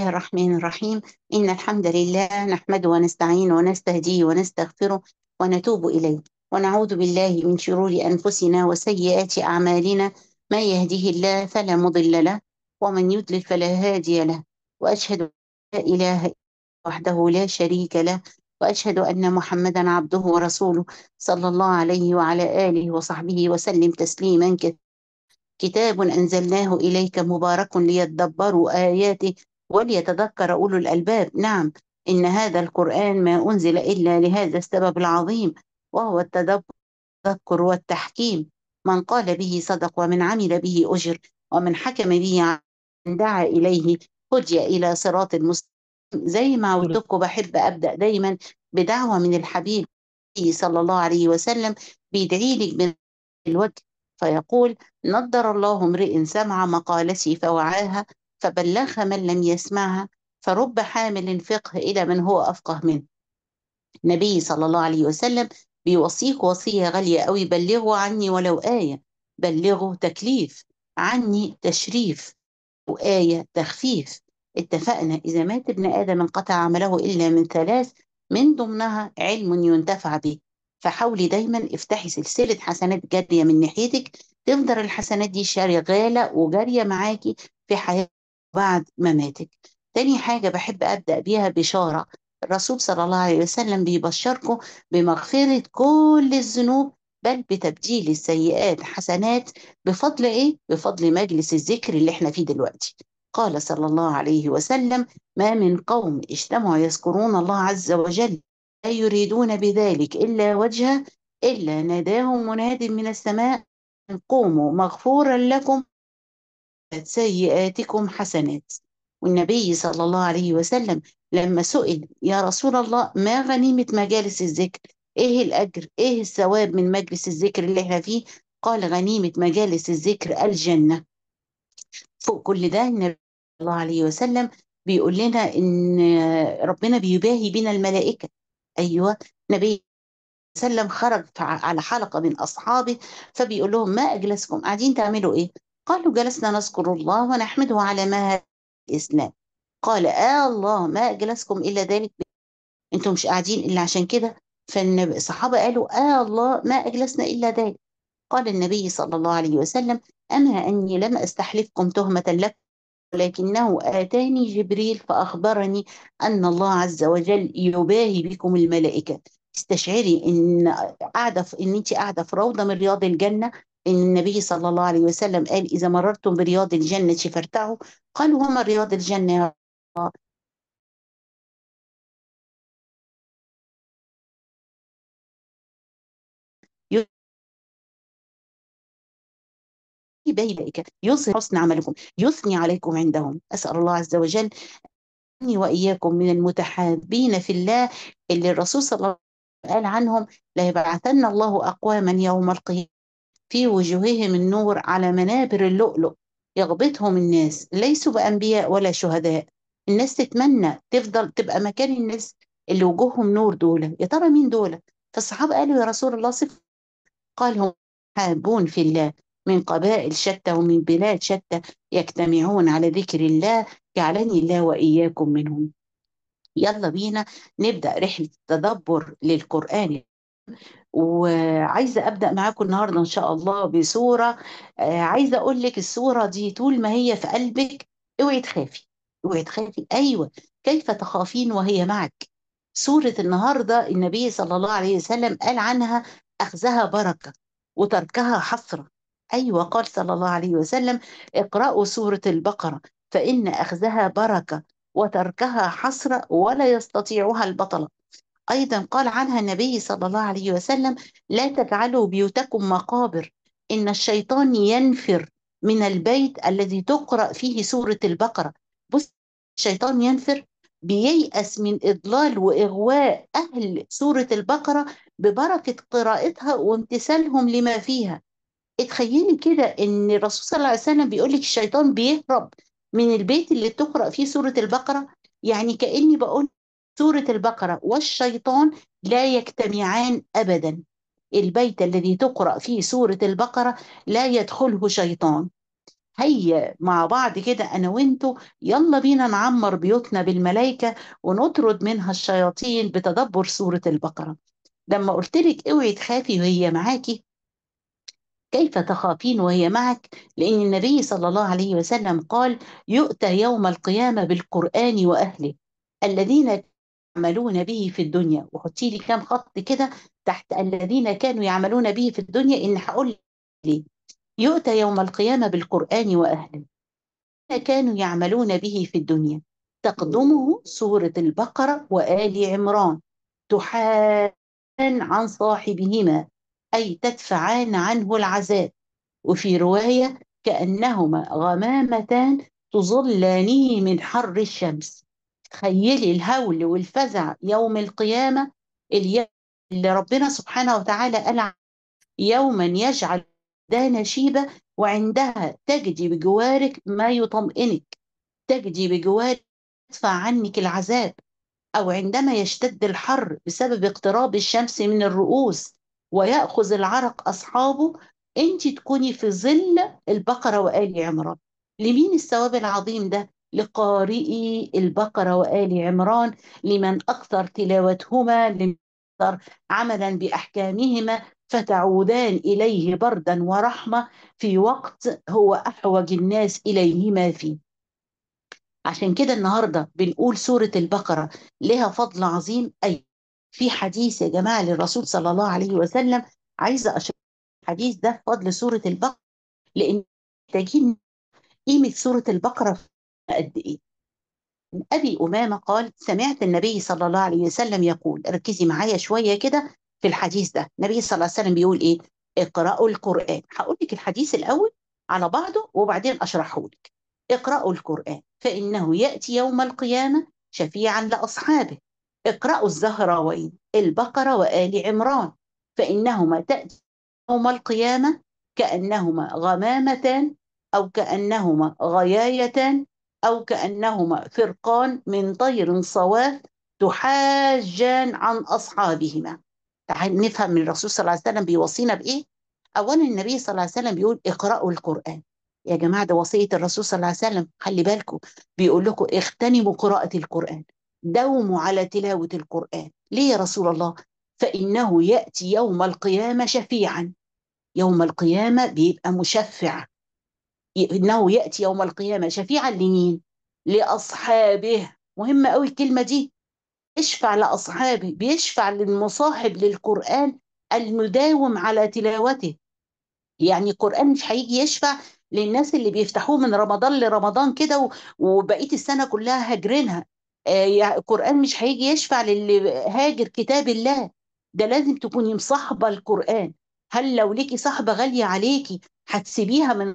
الله الرحمن الرحيم إن الحمد لله نحمده ونستعين ونستهديه ونستغفره ونتوب إليه ونعوذ بالله من شرور أنفسنا وسيئات أعمالنا من يهده الله فلا مضل له ومن يضلل فلا هادي له وأشهد أن لا إله وحده لا شريك له وأشهد أن محمدا عبده ورسوله صلى الله عليه وعلى آله وصحبه وسلم تسليما كثيرا كتاب أنزلناه إليك مبارك ليدبروا آياته وليتذكر أولو الألباب نعم إن هذا القرآن ما أنزل إلا لهذا السبب العظيم وهو التذكر والتحكيم من قال به صدق ومن عمل به أجر ومن حكم به دعا إليه هدي إلى صراط المستقيم زي ما قلت لكم بحب أبدأ دايما بدعوة من الحبيب صلى الله عليه وسلم بيدعي لك من الوجه فيقول نضر الله امرئ سمع مقالتي فوعاها فبلغها من لم يسمعها فرب حامل فقه إلى من هو أفقه منه النبي صلى الله عليه وسلم بيوصيك وصية غالية أوي بلغه عني ولو آية بلغه تكليف عني تشريف وآية تخفيف اتفقنا إذا مات ابن آدم انقطع عمله إلا من ثلاث من ضمنها علم ينتفع به فحاولي دايما افتحي سلسلة حسنات جارية من ناحيتك تفضل الحسنات دي شغالة وجارية معاكي في حياتك بعد مماتك تاني حاجة بحب أبدأ بيها بشارة الرسول صلى الله عليه وسلم بيبشركم بمغفرة كل الذنوب بل بتبديل السيئات حسنات بفضل إيه؟ بفضل مجلس الذكر اللي احنا فيه دلوقتي قال صلى الله عليه وسلم ما من قوم اجتمعوا يذكرون الله عز وجل لا يريدون بذلك إلا وجهه إلا ناداهم مناد من السماء قوموا مغفورا لكم سيئاتكم حسنات والنبي صلى الله عليه وسلم لما سئل يا رسول الله ما غنيمة مجالس الذكر ايه الأجر ايه الثواب من مجلس الذكر اللي احنا فيه قال غنيمة مجالس الذكر الجنة فوق كل ده النبي صلى الله عليه وسلم بيقول لنا ان ربنا بيباهي بنا الملائكة ايوه نبي وسلم خرج على حلقة من أصحابه فبيقول لهم ما أجلسكم قاعدين تعملوا إيه قالوا جلسنا نذكر الله ونحمده على ما هذا الإسلام قال آه الله ما أجلسكم إلا ذلك أنتم مش قاعدين إلا عشان كده فالنبي الصحابة قالوا آه الله ما أجلسنا إلا ذلك قال النبي صلى الله عليه وسلم أما أني لم أستحلفكم تهمة لكم ولكنه آتاني جبريل فأخبرني أن الله عز وجل يباهي بكم الملائكة استشعري ان قاعده ان انت قاعده في روضه من رياض الجنه النبي صلى الله عليه وسلم قال إذا مررتم برياض الجنة فارتعوا قالوا وما رياض الجنة بيدئك يظهر حسن عملكم يثني عليكم عندهم أسأل الله عز وجل أني وإياكم من المتحابين في الله اللي الرسول صلى الله عليه وسلم قال عنهم ليبعثن الله أقواما يوم القيامة في وجوههم النور على منابر اللؤلؤ يغبطهم الناس ليسوا بأنبياء ولا شهداء الناس تتمنى تفضل تبقى مكان الناس اللي وجوههم نور دول يا ترى مين دول فالصحابة قالوا يا رسول الله صف قال هم حابون في الله من قبائل شتى ومن بلاد شتى يجتمعون على ذكر الله جعلني الله وإياكم منهم يلا بينا نبدأ رحلة تدبر للقرآن وعايزه ابدا معاكم النهارده ان شاء الله بصوره آه، عايزه اقول لك الصوره دي طول ما هي في قلبك اوعي تخافي اوعي تخافي ايوه كيف تخافين وهي معك سوره النهارده النبي صلى الله عليه وسلم قال عنها اخذها بركه وتركها حسره ايوه قال صلى الله عليه وسلم اقرأوا سوره البقره فان اخذها بركه وتركها حسره ولا يستطيعها البطله أيضا قال عنها النبي صلى الله عليه وسلم لا تجعلوا بيوتكم مقابر إن الشيطان ينفر من البيت الذي تقرأ فيه سورة البقرة بص الشيطان ينفر بييأس من إضلال وإغواء أهل سورة البقرة ببركة قراءتها وامتثالهم لما فيها اتخيلي كده ان الرسول صلى الله عليه وسلم بيقول لك الشيطان بيهرب من البيت اللي تقرأ فيه سورة البقرة يعني كأني بقول سورة البقرة والشيطان لا يجتمعان أبدا البيت الذي تقرأ فيه سورة البقرة لا يدخله شيطان هيا مع بعض كده أنا وإنتوا يلا بينا نعمر بيوتنا بالملائكة ونطرد منها الشياطين بتدبر سورة البقرة لما قلت لك اوعي تخافي وهي معاكي كيف تخافين وهي معك لأن النبي صلى الله عليه وسلم قال يؤتى يوم القيامة بالقرآن وأهله الذين يعملون به في الدنيا وحطي لي كام خط كده تحت الذين كانوا يعملون به في الدنيا ان هقول لي يؤتى يوم القيامه بالقران واهله كانوا يعملون به في الدنيا تقدمه سوره البقره وال عمران تحان عن صاحبهما اي تدفعان عنه العذاب وفي روايه كانهما غمامتان تظلانه من حر الشمس تخيلي الهول والفزع يوم القيامة اللي ربنا سبحانه وتعالى قال يوما يجعل دانا شيبة وعندها تجدي بجوارك ما يطمئنك تجدي بجوارك يدفع عنك العذاب أو عندما يشتد الحر بسبب اقتراب الشمس من الرؤوس ويأخذ العرق أصحابه أنت تكوني في ظل البقرة وآل عمران لمين الثواب العظيم ده لقارئي البقرة وآل عمران لمن أكثر تلاوتهما لمن أكثر عملا بأحكامهما فتعودان إليه بردا ورحمة في وقت هو أحوج الناس إليهما فيه عشان كده النهاردة بنقول سورة البقرة لها فضل عظيم أي في حديث يا جماعة للرسول صلى الله عليه وسلم عايزة أشرح الحديث ده فضل سورة البقرة لأن محتاجين قيمة سورة البقرة في قد إيه أبي أمامة قال سمعت النبي صلى الله عليه وسلم يقول ركزي معايا شوية كده في الحديث ده النبي صلى الله عليه وسلم بيقول إيه اقرأوا القرآن هقول لك الحديث الأول على بعضه وبعدين أشرحه لك اقرأوا القرآن فإنه يأتي يوم القيامة شفيعا لأصحابه اقرأوا الزهراوين البقرة وآل عمران فإنهما تأتي يوم القيامة كأنهما غمامتان أو كأنهما غيايتان أو كأنهما فرقان من طير صواف تحاجان عن أصحابهما تعال نفهم الرسول صلى الله عليه وسلم بيوصينا بإيه أولا النبي صلى الله عليه وسلم بيقول اقرأوا القرآن يا جماعة ده وصية الرسول صلى الله عليه وسلم خلي بالكم بيقول لكم اغتنموا قراءة القرآن داوموا على تلاوة القرآن ليه يا رسول الله فإنه يأتي يوم القيامة شفيعا يوم القيامة بيبقى مشفع انه ياتي يوم القيامه شفيعا لمين؟ لاصحابه مهمه قوي الكلمه دي اشفع لاصحابه بيشفع للمصاحب للقران المداوم على تلاوته يعني القران مش هيجي يشفع للناس اللي بيفتحوه من رمضان لرمضان كده وبقيه السنه كلها هاجرينها آه، القران مش هيجي يشفع للي هاجر كتاب الله ده لازم تكوني مصاحبه القران هل لو ليكي صاحبه غاليه عليكي هتسيبيها من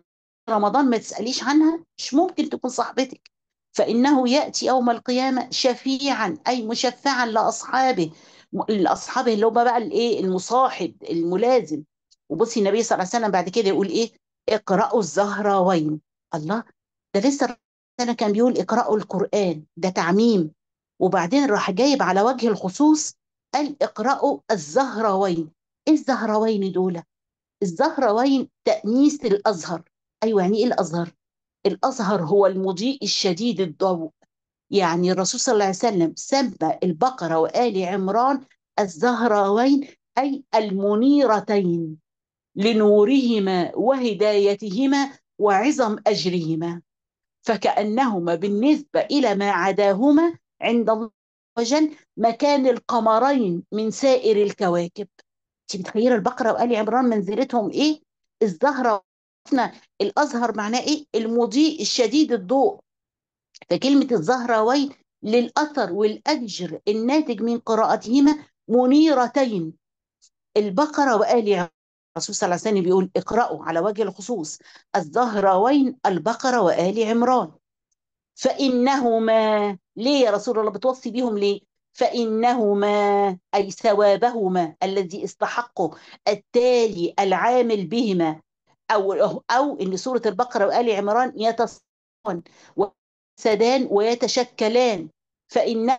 رمضان ما تسأليش عنها مش ممكن تكون صاحبتك فإنه يأتي يوم القيامة شفيعا أي مشفعا لأصحابه لأصحابه اللي هم بقى الإيه المصاحب الملازم وبصي النبي صلى الله عليه وسلم بعد كده يقول إيه اقرأوا الزهرة وين الله ده لسه أنا كان بيقول اقرأوا القرآن ده تعميم وبعدين راح جايب على وجه الخصوص قال اقرأوا الزهروين ايه الزهروين دول الزهروين تأنيس الأزهر ايوه يعني ايه الازهر الازهر هو المضيء الشديد الضوء يعني الرسول صلى الله عليه وسلم سمى البقره وال عمران الزهراوين اي المنيرتين لنورهما وهدايتهما وعظم اجرهما فكانهما بالنسبه الى ما عداهما عند الله وجل مكان القمرين من سائر الكواكب انت متخيله البقره وال عمران منزلتهم ايه الزهره عرفنا الازهر معناه ايه المضيء الشديد الضوء فكلمه الزهراوين للاثر والاجر الناتج من قراءتهما منيرتين البقره وال الرسول صلى الله عليه وسلم بيقول اقرأوا على وجه الخصوص الزهراوين البقرة وآل عمران فإنهما ليه يا رسول الله بتوصي بيهم ليه فإنهما أي ثوابهما الذي استحقه التالي العامل بهما أو أو إن سورة البقرة وآل عمران يتصاون ويتسدان ويتشكلان فإن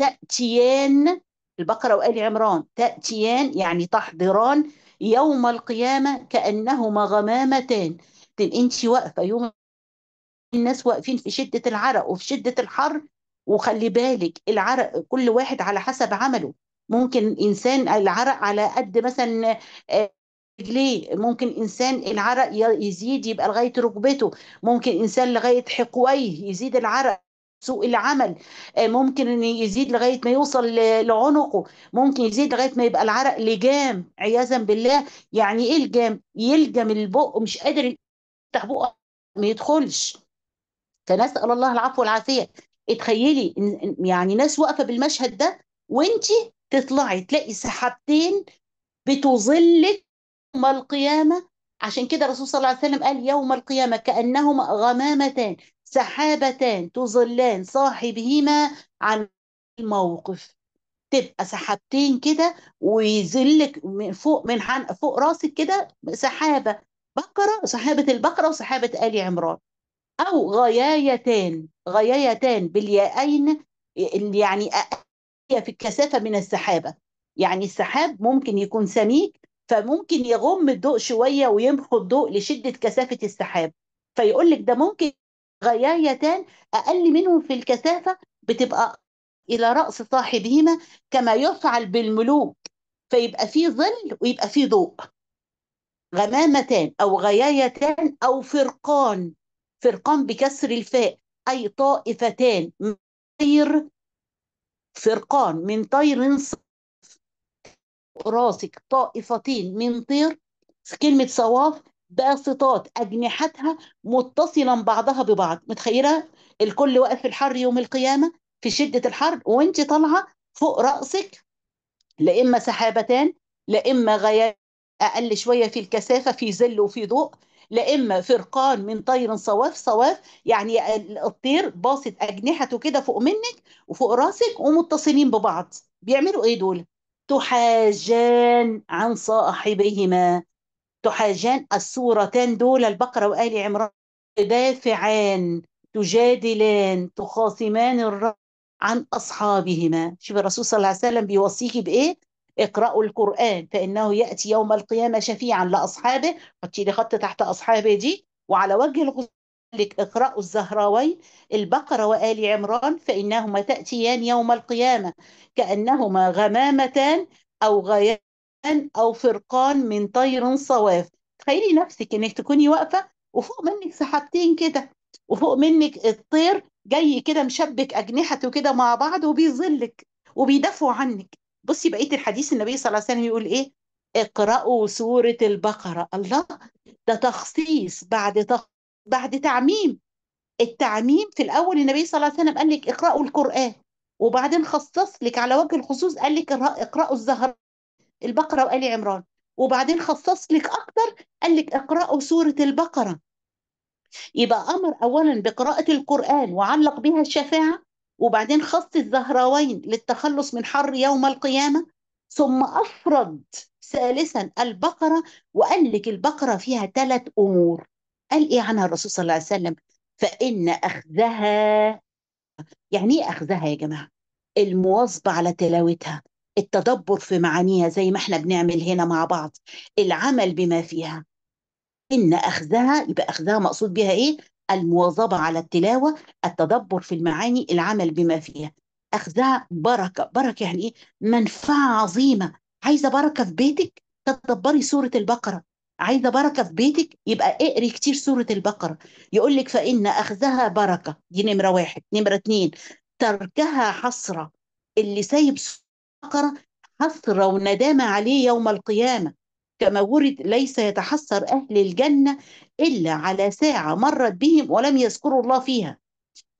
تأتيان البقرة وآل عمران تأتيان يعني تحضران يوم القيامة كأنهما غمامتان أنت واقفة يوم الناس واقفين في شدة العرق وفي شدة الحر وخلي بالك العرق كل واحد على حسب عمله ممكن إنسان العرق على قد مثلا آه، رجليه ممكن انسان العرق يزيد يبقى لغايه ركبته ممكن انسان لغايه حقويه يزيد العرق سوء العمل آه، ممكن يزيد لغايه ما يوصل لعنقه ممكن يزيد لغايه ما يبقى العرق لجام عياذا بالله يعني ايه الجام يلجم البق مش قادر يفتح بقه ما يدخلش فنسال الله العفو والعافيه اتخيلي يعني ناس واقفه بالمشهد ده وانت تطلعي تلاقي سحابتين بتظلك يوم القيامة عشان كده الرسول صلى الله عليه وسلم قال يوم القيامة كأنهما غمامتان سحابتان تظلان صاحبهما عن الموقف تبقى سحابتين كده ويذلك من فوق من حن... فوق راسك كده سحابة بقرة سحابة البقرة وسحابة آل عمران أو غيايتان غيايتان بالياءين يعني أقل في الكثافة من السحابة يعني السحاب ممكن يكون سميك فممكن يغم الضوء شويه ويمحو الضوء لشده كثافه السحاب فيقول لك ده ممكن غيايتان اقل منهم في الكثافه بتبقى الى راس صاحبهما كما يفعل بالملوك فيبقى في ظل ويبقى في ضوء غمامتان او غيايتان او فرقان فرقان بكسر الفاء اي طائفتان طير فرقان من طير صغير راسك طائفتين من طير في كلمة صواف بأسطات أجنحتها متصلا بعضها ببعض متخيلة الكل واقف في الحر يوم القيامة في شدة الحر وانت طالعة فوق رأسك لا إما سحابتان لا إما أقل شوية في الكثافة في ظل وفي ضوء لا إما فرقان من طير صواف صواف يعني الطير باسط أجنحته كده فوق منك وفوق راسك ومتصلين ببعض بيعملوا إيه دول؟ تحاجان عن صاحبهما تحاجان الصورتان دول البقرة وآل عمران تدافعان تجادلان تخاصمان الرب عن أصحابهما شوف الرسول صلى الله عليه وسلم بيوصيك بإيه اقرأوا القرآن فإنه يأتي يوم القيامة شفيعا لأصحابه حطي خط تحت أصحابه دي وعلى وجه الغزو ذلك اقرأوا الزهراوي البقرة وآل عمران فإنهما تأتيان يوم القيامة كأنهما غمامتان أو غيان أو فرقان من طير صواف تخيلي نفسك إنك تكوني واقفة وفوق منك سحابتين كده وفوق منك الطير جاي كده مشبك أجنحته كده مع بعض وبيظلك وبيدافعوا عنك بصي بقية الحديث النبي صلى الله عليه وسلم يقول إيه اقرأوا سورة البقرة الله ده تخصيص بعد تخصيص بعد تعميم التعميم في الأول النبي صلى الله عليه وسلم قال لك اقرأوا القرآن وبعدين خصص لك على وجه الخصوص قال لك اقرأوا الزهر البقرة وآل عمران وبعدين خصص لك أكتر قال لك اقرأوا سورة البقرة يبقى أمر أولا بقراءة القرآن وعلق بها الشفاعة وبعدين خص الزهراوين للتخلص من حر يوم القيامة ثم أفرد ثالثا البقرة وقال لك البقرة فيها ثلاث أمور قال ايه عنها الرسول صلى الله عليه وسلم فان اخذها يعني ايه اخذها يا جماعه المواظبه على تلاوتها التدبر في معانيها زي ما احنا بنعمل هنا مع بعض العمل بما فيها ان اخذها يبقى اخذها مقصود بها ايه المواظبه على التلاوه التدبر في المعاني العمل بما فيها اخذها بركه بركه يعني ايه منفعه عظيمه عايزه بركه في بيتك تدبري سوره البقره عايزه بركه في بيتك يبقى اقري كتير سوره البقره يقول لك فان اخذها بركه دي نمره واحد نمره اتنين تركها حسره اللي سايب بقره حسره وندامه عليه يوم القيامه كما ورد ليس يتحسر اهل الجنه الا على ساعه مرت بهم ولم يذكروا الله فيها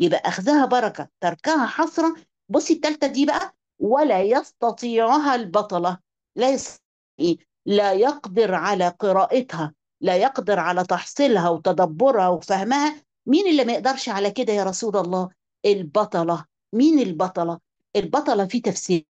يبقى اخذها بركه تركها حسره بصي الثالثه دي بقى ولا يستطيعها البطله لا يستطيع لا يقدر على قراءتها لا يقدر على تحصيلها وتدبرها وفهمها مين اللي ما يقدرش على كده يا رسول الله البطلة مين البطلة البطلة في تفسير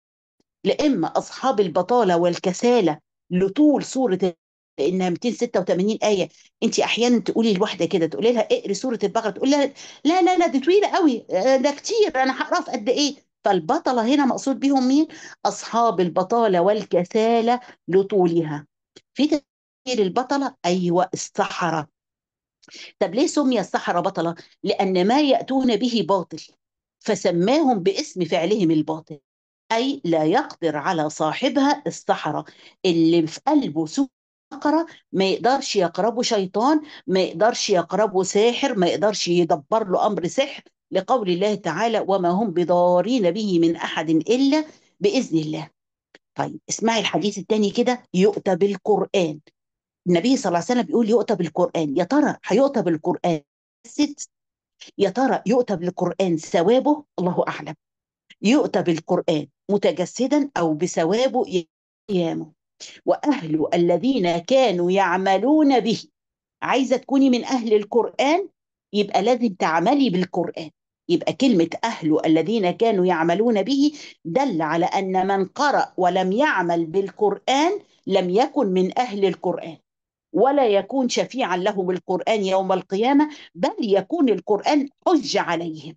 لإما أصحاب البطالة والكسالة لطول سورة لانها 286 ايه انت احيانا تقولي لواحده كده تقولي لها اقري سوره البقره تقول لها لا لا لا دي طويله قوي آه، ده كتير انا هقرا في قد ايه فالبطلة هنا مقصود بهم مين؟ أصحاب البطالة والكسالة لطولها في تفسير البطلة أيوة السحرة طب ليه سمي السحرة بطلة؟ لأن ما يأتون به باطل فسماهم باسم فعلهم الباطل أي لا يقدر على صاحبها السحرة اللي في قلبه سوء فقرة ما يقدرش يقربه شيطان ما يقدرش يقربه ساحر ما يقدرش يدبر له أمر سحر لقول الله تعالى وما هم بضارين به من أحد إلا بإذن الله طيب اسمعي الحديث الثاني كده يؤتى بالقرآن النبي صلى الله عليه وسلم بيقول يؤتى بالقرآن يا ترى هيؤتى بالقرآن ست يا ترى يؤتى بالقرآن ثوابه الله أعلم يؤتى بالقرآن متجسدا أو بثوابه قيامه وأهل الذين كانوا يعملون به عايزة تكوني من أهل القرآن يبقى لازم تعملي بالقرآن يبقى كلمة أهله الذين كانوا يعملون به دل على أن من قرأ ولم يعمل بالقرآن لم يكن من أهل القرآن ولا يكون شفيعا له بالقرآن يوم القيامة بل يكون القرآن حج عليهم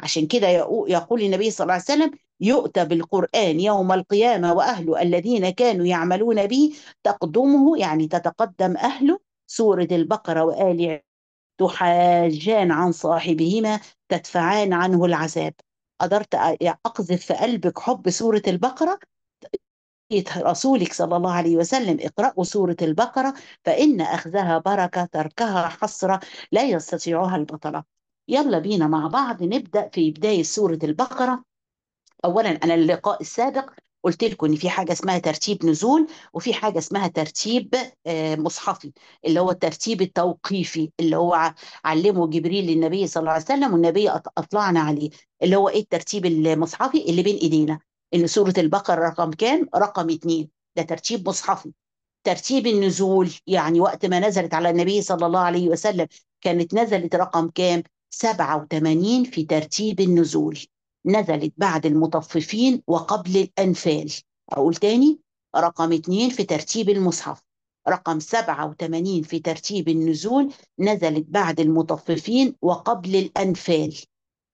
عشان كده يقول النبي صلى الله عليه وسلم يؤتى بالقرآن يوم القيامة وأهله الذين كانوا يعملون به تقدمه يعني تتقدم أهله سورة البقرة وآل تحاجان عن صاحبهما تدفعان عنه العذاب قدرت أقذف في قلبك حب سورة البقرة رسولك صلى الله عليه وسلم اقرأوا سورة البقرة فإن أخذها بركة تركها حسرة لا يستطيعها البطلة يلا بينا مع بعض نبدأ في بداية سورة البقرة أولا أنا اللقاء السابق قلت لكم ان في حاجه اسمها ترتيب نزول وفي حاجه اسمها ترتيب آه، مصحفي اللي هو الترتيب التوقيفي اللي هو علمه جبريل للنبي صلى الله عليه وسلم والنبي اطلعنا عليه اللي هو ايه الترتيب المصحفي اللي بين ايدينا ان سوره البقره رقم كام رقم اثنين ده ترتيب مصحفي ترتيب النزول يعني وقت ما نزلت على النبي صلى الله عليه وسلم كانت نزلت رقم كام 87 في ترتيب النزول نزلت بعد المطففين وقبل الأنفال أقول تاني رقم اتنين في ترتيب المصحف رقم 87 في ترتيب النزول نزلت بعد المطففين وقبل الأنفال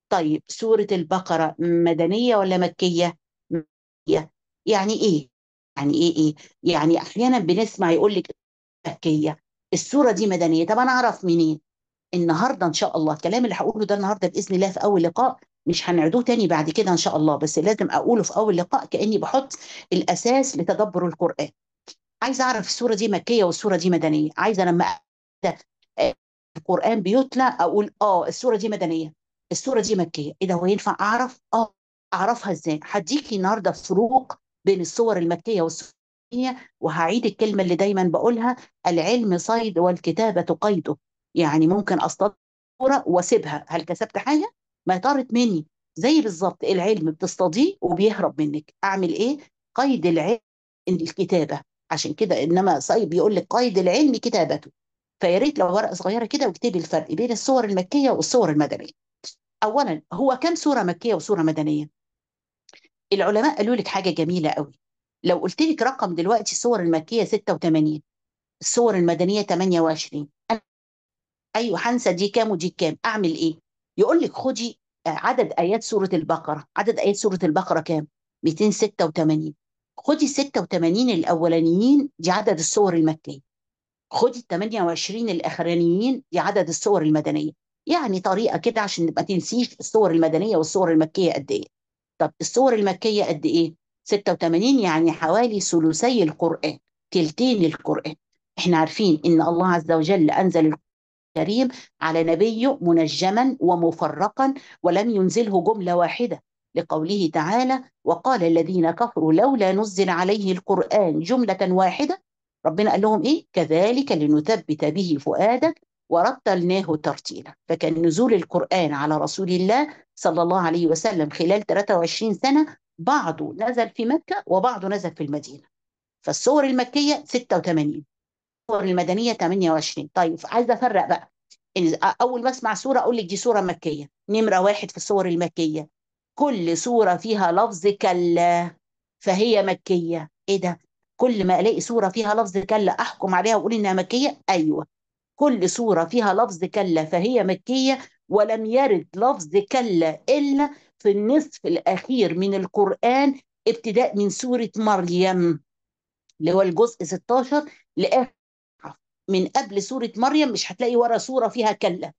طيب سورة البقرة مدنية ولا مكية؟ مكية يعني إيه؟ يعني إيه إيه؟ يعني أحيانا بنسمع يقول لك مكية السورة دي مدنية طب أنا أعرف منين؟ النهاردة إن شاء الله الكلام اللي هقوله ده النهاردة بإذن الله في أول لقاء مش هنعيدوه تاني بعد كده ان شاء الله بس لازم اقوله في اول لقاء كاني بحط الاساس لتدبر القران عايزه اعرف السوره دي مكيه والسوره دي مدنيه عايزه لما القران بيتلى اقول اه السوره دي مدنيه السوره دي مكيه ايه ده هو ينفع اعرف اه اعرفها ازاي هديكي النهارده فروق بين الصور المكيه والصور وهعيد الكلمه اللي دايما بقولها العلم صيد والكتابه قيده يعني ممكن اصطاد صوره واسيبها هل كسبت حاجه ما طارت مني زي بالظبط العلم بتصطاديه وبيهرب منك اعمل ايه قيد العلم الكتابه عشان كده انما صايب بيقول لك قيد العلم كتابته فيا ريت لو ورقه صغيره كده واكتبي الفرق بين الصور المكيه والصور المدنيه اولا هو كم صوره مكيه وصوره مدنيه العلماء قالوا لك حاجه جميله قوي لو قلت لك رقم دلوقتي الصور المكيه 86 الصور المدنيه 28 ايوه هنسى دي كام ودي كام اعمل ايه يقول لك خدي عدد ايات سوره البقره عدد ايات سوره البقره كام 286 خدي 86 الاولانيين دي عدد السور المكيه خدي 28 الاخرانيين دي عدد السور المدنيه يعني طريقه كده عشان ما تنسيش السور المدنيه والسور المكيه قد ايه طب السور المكيه قد ايه 86 يعني حوالي ثلثي القران تلتين القران احنا عارفين ان الله عز وجل انزل الكريم على نبيه منجما ومفرقا ولم ينزله جمله واحده لقوله تعالى وقال الذين كفروا لولا نزل عليه القران جمله واحده ربنا قال لهم ايه كذلك لنثبت به فؤادك ورتلناه ترتيلا فكان نزول القرآن على رسول الله صلى الله عليه وسلم خلال 23 سنة بعضه نزل في مكة وبعضه نزل في المدينة فالصور المكية 86 الصور المدنيه 28 طيب عايزه افرق بقى اول ما اسمع صوره اقول لك دي صوره مكيه نمره واحد في الصور المكيه كل صوره فيها لفظ كلا فهي مكيه ايه ده كل ما الاقي صوره فيها لفظ كلا احكم عليها واقول انها مكيه ايوه كل صوره فيها لفظ كلا فهي مكيه ولم يرد لفظ كلا الا في النصف الاخير من القران ابتداء من سوره مريم اللي هو الجزء 16 لاخر من قبل سورة مريم مش هتلاقي ورا سورة فيها كلا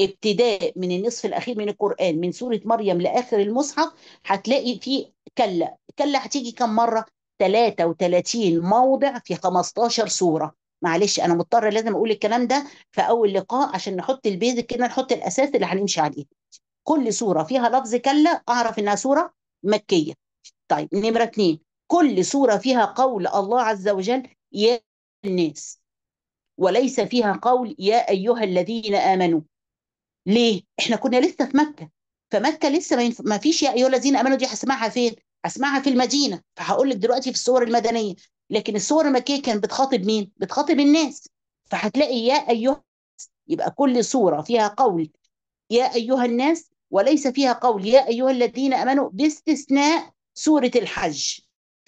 ابتداء من النصف الأخير من القرآن من سورة مريم لآخر المصحف هتلاقي فيه كلا كلا هتيجي كم مرة 33 موضع في 15 سورة معلش أنا مضطرة لازم أقول الكلام ده في أول لقاء عشان نحط البيزك كده نحط الأساس اللي هنمشي عليه كل سورة فيها لفظ كلا أعرف إنها سورة مكية طيب نمرة اتنين كل سورة فيها قول الله عز وجل يا الناس وليس فيها قول يا أيها الذين آمنوا ليه؟ احنا كنا لسه في مكة فمكة لسه ما, ينف... ما فيش يا أيها الذين آمنوا دي هسمعها فين؟ هسمعها في المدينة فهقول لك دلوقتي في الصور المدنية لكن الصور المكية كانت بتخاطب مين؟ بتخاطب الناس فهتلاقي يا أيها يبقى كل صورة فيها قول يا أيها الناس وليس فيها قول يا أيها الذين آمنوا باستثناء سورة الحج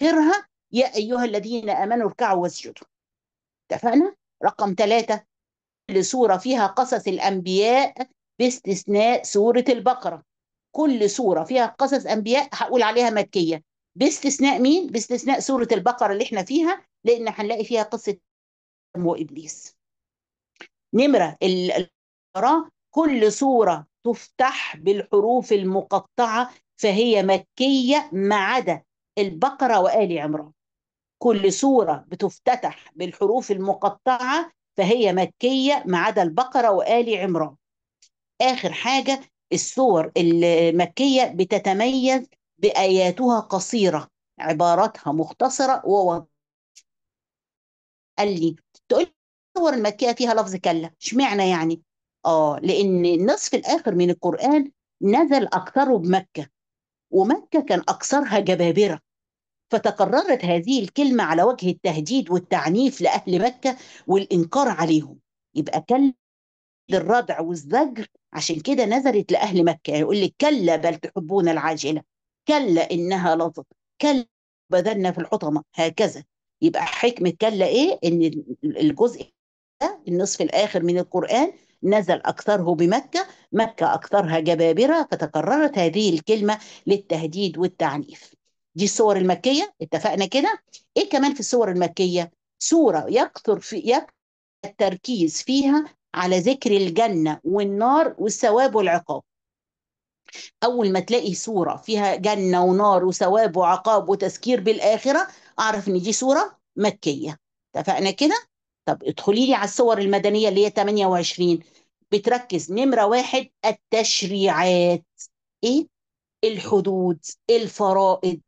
غيرها يا أيها الذين آمنوا اركعوا واسجدوا اتفقنا؟ رقم ثلاثة كل سورة فيها قصص الأنبياء باستثناء سورة البقرة كل سورة فيها قصص أنبياء هقول عليها مكية باستثناء مين؟ باستثناء سورة البقرة اللي احنا فيها لأن هنلاقي فيها قصة وإبليس نمرة البقرة كل سورة تفتح بالحروف المقطعة فهي مكية ما عدا البقرة وآل عمران كل سورة بتفتتح بالحروف المقطعة فهي مكية ما عدا البقرة وآل عمران آخر حاجة السور المكية بتتميز بآياتها قصيرة عباراتها مختصرة ووضع قال لي تقول السور المكية فيها لفظ كلا اشمعنى يعني اه لأن النصف الآخر من القرآن نزل أكثره بمكة ومكة كان أكثرها جبابرة فتقررت هذه الكلمة على وجه التهديد والتعنيف لأهل مكة والإنكار عليهم يبقى كل الردع والزجر عشان كده نزلت لأهل مكة يعني يقول لك كلا بل تحبون العاجلة كلا إنها لظى كلا بذلنا في الحطمة هكذا يبقى حكمة كلا إيه إن الجزء ده النصف الآخر من القرآن نزل أكثره بمكة مكة أكثرها جبابرة فتكررت هذه الكلمة للتهديد والتعنيف دي الصور المكيه اتفقنا كده ايه كمان في الصور المكيه صوره يكثر في يكثر التركيز فيها على ذكر الجنه والنار والثواب والعقاب اول ما تلاقي صوره فيها جنه ونار وثواب وعقاب وتذكير بالاخره اعرف ان دي صوره مكيه اتفقنا كده طب ادخلي لي على الصور المدنيه اللي هي 28 بتركز نمره واحد التشريعات ايه الحدود الفرائض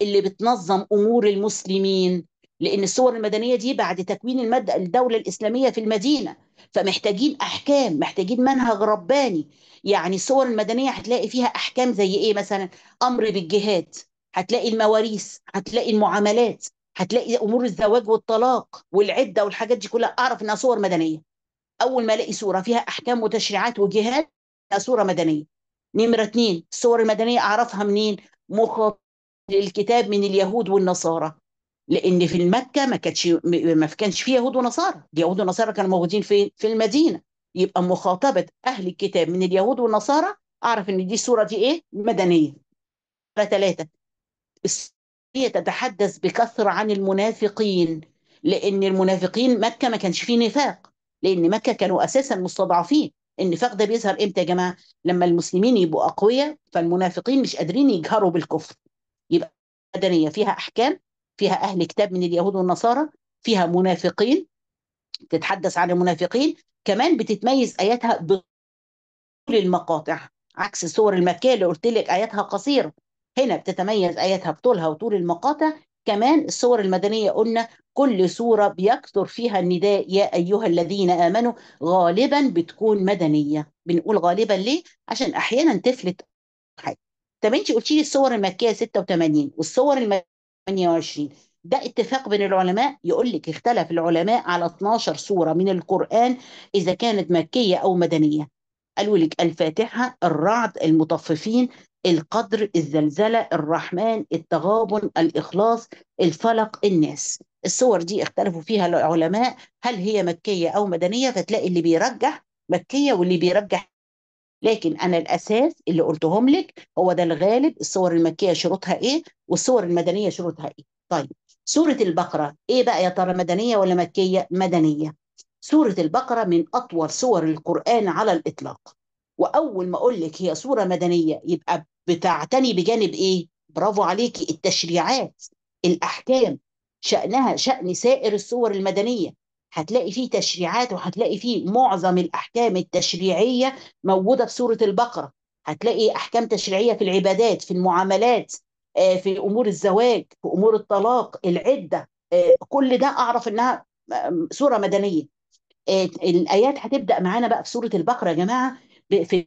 اللي بتنظم امور المسلمين لان الصور المدنيه دي بعد تكوين المد... الدوله الاسلاميه في المدينه فمحتاجين احكام محتاجين منهج رباني يعني الصور المدنيه هتلاقي فيها احكام زي ايه مثلا امر بالجهاد هتلاقي المواريث هتلاقي المعاملات هتلاقي امور الزواج والطلاق والعده والحاجات دي كلها اعرف انها صور مدنيه اول ما الاقي صوره فيها احكام وتشريعات وجهاد صوره مدنيه نمره اتنين الصور المدنيه اعرفها منين مخاطب للكتاب من اليهود والنصارى لان في مكه ما كانش ما كانش فيه يهود ونصارى اليهود والنصارى كانوا موجودين في في المدينه يبقى مخاطبه اهل الكتاب من اليهود والنصارى اعرف ان دي الصوره دي ايه مدنيه ثلاثه هي تتحدث بكثره عن المنافقين لان المنافقين مكه ما كانش فيه نفاق لان مكه كانوا اساسا مستضعفين النفاق ده بيظهر امتى يا جماعه لما المسلمين يبقوا اقوياء فالمنافقين مش قادرين يجهروا بالكفر يبقى مدنيه فيها احكام فيها اهل كتاب من اليهود والنصارى فيها منافقين تتحدث عن المنافقين كمان بتتميز اياتها بطول المقاطع عكس السور المكيه اللي قلت لك اياتها قصيره هنا بتتميز اياتها بطولها وطول المقاطع كمان الصور المدنية قلنا كل صورة بيكثر فيها النداء يا أيها الذين آمنوا غالبا بتكون مدنية بنقول غالبا ليه؟ عشان أحيانا تفلت حاجة طب أنت قلتي لي الصور المكية 86 والصور المكية 28 ده اتفاق بين العلماء يقول لك اختلف العلماء على 12 صورة من القرآن إذا كانت مكية أو مدنية قالوا لك الفاتحة الرعد المطففين القدر الزلزلة الرحمن التغابن الإخلاص الفلق الناس الصور دي اختلفوا فيها العلماء هل هي مكية أو مدنية فتلاقي اللي بيرجح مكية واللي بيرجح لكن انا الاساس اللي قلتهم لك هو ده الغالب الصور المكيه شروطها ايه والصور المدنيه شروطها ايه طيب سوره البقره ايه بقى يا ترى مدنيه ولا مكيه مدنيه سوره البقره من اطول سور القران على الاطلاق واول ما اقول لك هي سوره مدنيه يبقى بتعتني بجانب ايه؟ برافو عليكي التشريعات الاحكام شأنها شأن سائر الصور المدنيه هتلاقي فيه تشريعات وهتلاقي فيه معظم الاحكام التشريعيه موجوده في سوره البقره هتلاقي احكام تشريعيه في العبادات في المعاملات آه، في امور الزواج في امور الطلاق العده آه، كل ده اعرف انها سوره آه، مدنيه الايات هتبدا معانا بقى في سوره البقره يا جماعه في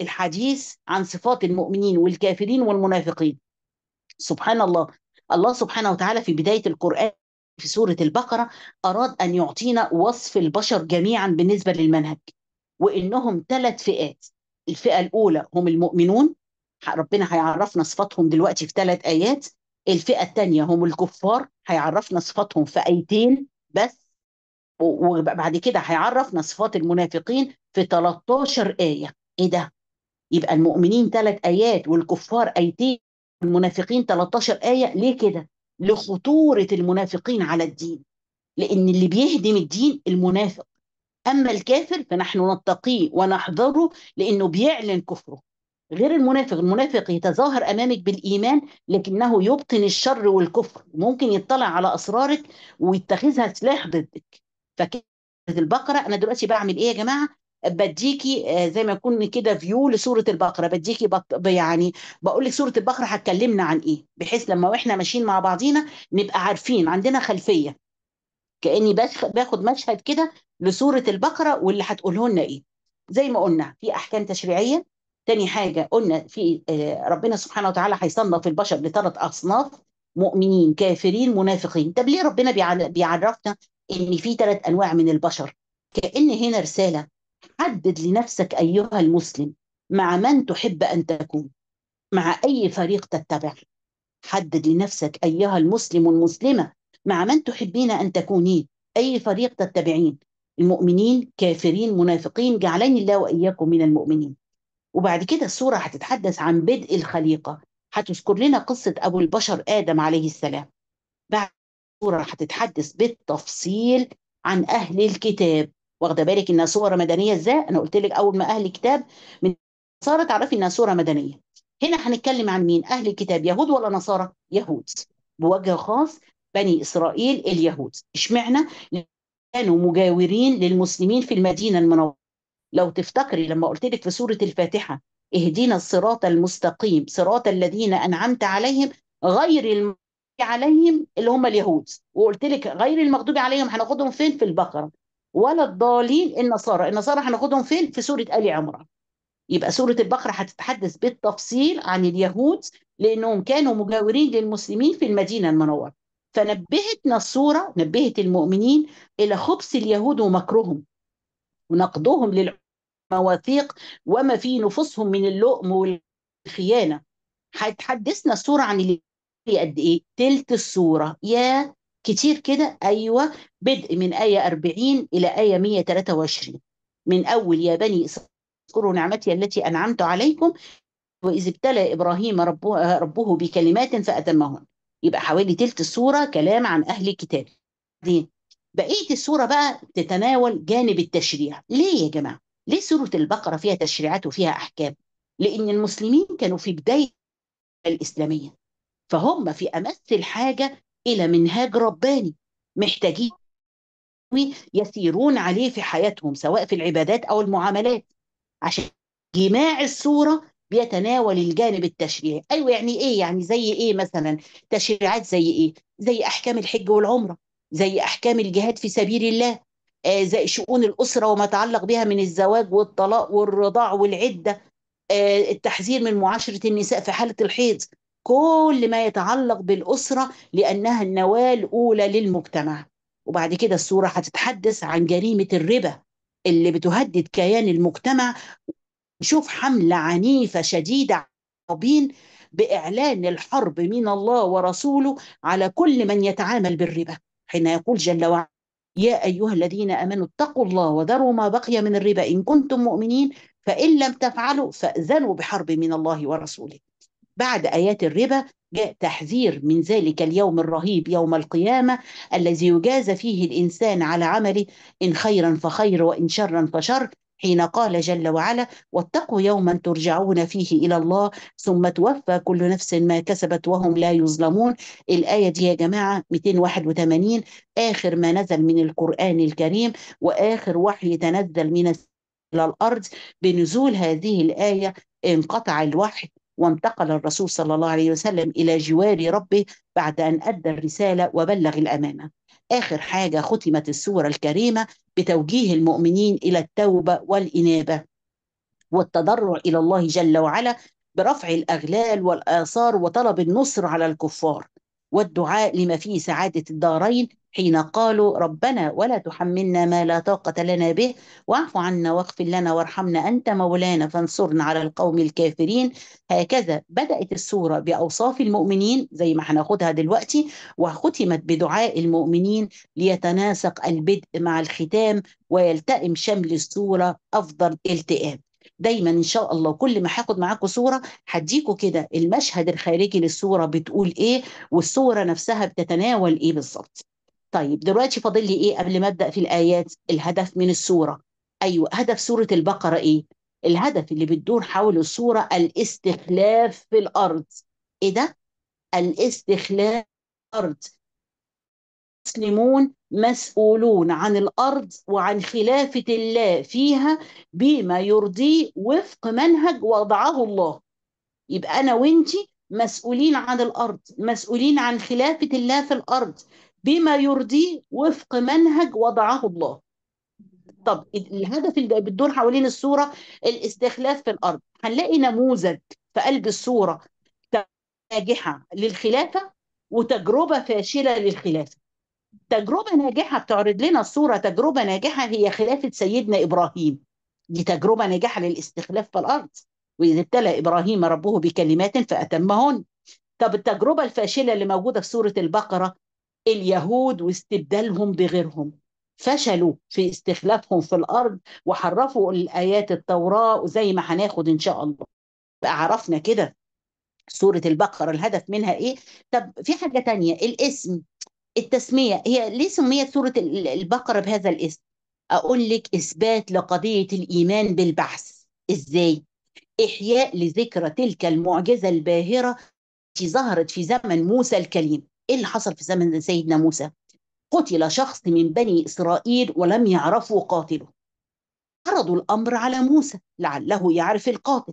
الحديث عن صفات المؤمنين والكافرين والمنافقين سبحان الله الله سبحانه وتعالى في بداية القرآن في سورة البقرة أراد أن يعطينا وصف البشر جميعا بالنسبة للمنهج وإنهم ثلاث فئات الفئة الأولى هم المؤمنون ربنا هيعرفنا صفاتهم دلوقتي في ثلاث آيات الفئة الثانية هم الكفار هيعرفنا صفاتهم في آيتين بس وبعد كده هيعرفنا صفات المنافقين في 13 آية ايه ده يبقى المؤمنين ثلاث آيات والكفار آيتين والمنافقين 13 آية ليه كده؟ لخطورة المنافقين على الدين لأن اللي بيهدم الدين المنافق أما الكافر فنحن نتقيه ونحذره لأنه بيعلن كفره غير المنافق المنافق يتظاهر أمامك بالإيمان لكنه يبطن الشر والكفر ممكن يطلع على أسرارك ويتخذها سلاح ضدك فكده البقرة أنا دلوقتي بعمل إيه يا جماعة بديكي آه، زي ما يكون كده فيو لسوره البقره بديكي بط... يعني بقول لك سوره البقره هتكلمنا عن ايه بحيث لما واحنا ماشيين مع بعضينا نبقى عارفين عندنا خلفيه كاني باخد مشهد كده لسوره البقره واللي هتقوله لنا ايه زي ما قلنا في احكام تشريعيه تاني حاجه قلنا في آه، ربنا سبحانه وتعالى هيصنف البشر لثلاث اصناف مؤمنين كافرين منافقين طب ليه ربنا بيعرفنا ان في ثلاث انواع من البشر كان هنا رساله حدد لنفسك أيها المسلم مع من تحب أن تكون مع أي فريق تتبع حدد لنفسك أيها المسلم المسلمه مع من تحبين أن تكونين أي فريق تتبعين المؤمنين كافرين منافقين جعلني الله وإياكم من المؤمنين وبعد كده السورة هتتحدث عن بدء الخليقة هتذكر لنا قصة أبو البشر آدم عليه السلام بعد السورة هتتحدث بالتفصيل عن أهل الكتاب واخده بالك انها صوره مدنيه ازاي انا قلت لك اول ما اهل الكتاب من نصارى تعرفي انها صوره مدنيه هنا هنتكلم عن مين اهل الكتاب يهود ولا نصارى يهود بوجه خاص بني اسرائيل اليهود اشمعنى كانوا مجاورين للمسلمين في المدينه المنوره لو تفتكري لما قلت لك في سوره الفاتحه اهدينا الصراط المستقيم صراط الذين انعمت عليهم غير المغضوب عليهم اللي هم اليهود وقلت لك غير المغضوب عليهم هناخدهم فين في البقره ولا الضالين النصارى النصارى هناخدهم فين في سوره ال عمران يبقى سوره البقره هتتحدث بالتفصيل عن اليهود لانهم كانوا مجاورين للمسلمين في المدينه المنوره فنبهتنا الصوره نبهت المؤمنين الى خبث اليهود ومكرهم ونقضهم للمواثيق وما في نفوسهم من اللؤم والخيانه هتحدثنا الصوره عن اللي قد ايه؟ تلت الصوره يا كتير كده أيوة بدء من آية 40 إلى آية 123 من أول يا بني اذكروا نعمتي التي أنعمت عليكم وإذ ابتلى إبراهيم ربه, ربه بكلمات فأتمهن يبقى حوالي تلت السورة كلام عن أهل الكتاب دي بقية السورة بقى تتناول جانب التشريع ليه يا جماعة؟ ليه سورة البقرة فيها تشريعات وفيها أحكام؟ لأن المسلمين كانوا في بداية الإسلامية فهم في امس الحاجه الى منهاج رباني محتاجين يسيرون عليه في حياتهم سواء في العبادات او المعاملات عشان جماع الصوره بيتناول الجانب التشريعي ايوه يعني ايه يعني زي ايه مثلا تشريعات زي ايه زي احكام الحج والعمره زي احكام الجهاد في سبيل الله آه زي شؤون الاسره وما تعلق بها من الزواج والطلاق والرضاع والعده آه التحذير من معاشره النساء في حاله الحيض كل ما يتعلق بالأسرة لأنها النواة الأولى للمجتمع وبعد كده الصورة هتتحدث عن جريمة الربا اللي بتهدد كيان المجتمع نشوف حملة عنيفة شديدة عابين بإعلان الحرب من الله ورسوله على كل من يتعامل بالربا حين يقول جل وعلا يا أيها الذين آمنوا اتقوا الله وذروا ما بقي من الربا إن كنتم مؤمنين فإن لم تفعلوا فأذنوا بحرب من الله ورسوله بعد آيات الربا جاء تحذير من ذلك اليوم الرهيب يوم القيامة الذي يجازى فيه الإنسان على عمله إن خيرا فخير وإن شرا فشر حين قال جل وعلا واتقوا يوما ترجعون فيه إلى الله ثم توفى كل نفس ما كسبت وهم لا يظلمون الآية دي يا جماعة 281 آخر ما نزل من القرآن الكريم وآخر وحي تنزل من إلى الأرض بنزول هذه الآية انقطع الوحي وانتقل الرسول صلى الله عليه وسلم إلى جوار ربه بعد أن أدى الرسالة وبلغ الأمانة آخر حاجة ختمت السورة الكريمة بتوجيه المؤمنين إلى التوبة والإنابة والتضرع إلى الله جل وعلا برفع الأغلال والآثار وطلب النصر على الكفار والدعاء لما فيه سعادة الدارين حين قالوا ربنا ولا تحملنا ما لا طاقة لنا به واعف عنا واغفر لنا وارحمنا أنت مولانا فانصرنا على القوم الكافرين هكذا بدأت السورة بأوصاف المؤمنين زي ما هناخدها دلوقتي وختمت بدعاء المؤمنين ليتناسق البدء مع الختام ويلتئم شمل السورة أفضل التئام دايما ان شاء الله كل ما هاخد معاكم صوره هديكوا كده المشهد الخارجي للصوره بتقول ايه والصوره نفسها بتتناول ايه بالظبط طيب دلوقتي فاضل لي ايه قبل ما ابدا في الايات الهدف من السوره ايوه هدف سوره البقره ايه الهدف اللي بتدور حول السوره الاستخلاف في الأرض إيه ده؟ الاستخلاف في الأرض المسلمون مسؤولون عن الأرض وعن خلافة الله فيها بما يرضيه وفق منهج وضعه الله يبقى أنا وإنتي مسؤولين عن الأرض مسؤولين عن خلافة الله في الأرض بما يرضيه وفق منهج وضعه الله طب الهدف اللي بتدور حوالين الصورة الاستخلاف في الأرض هنلاقي نموذج في قلب الصورة ناجحة للخلافة وتجربة فاشلة للخلافة تجربة ناجحة بتعرض لنا الصورة تجربة ناجحة هي خلافة سيدنا إبراهيم دي تجربة ناجحة للاستخلاف في الأرض وإذ ابتلى إبراهيم ربه بكلمات فأتمهن طب التجربة الفاشلة اللي موجودة في سورة البقرة اليهود واستبدالهم بغيرهم فشلوا في استخلافهم في الارض وحرفوا الايات التوراه وزي ما هناخد ان شاء الله بقى عرفنا كده سوره البقره الهدف منها ايه طب في حاجه تانية الاسم التسميه هي ليه سميت سوره البقره بهذا الاسم اقول لك اثبات لقضيه الايمان بالبعث ازاي إحياء لذكرى تلك المعجزة الباهرة التي ظهرت في زمن موسى الكليم ايه اللي حصل في زمن سيدنا موسى قتل شخص من بني اسرائيل ولم يعرفوا قاتله عرضوا الامر على موسى لعله يعرف القاتل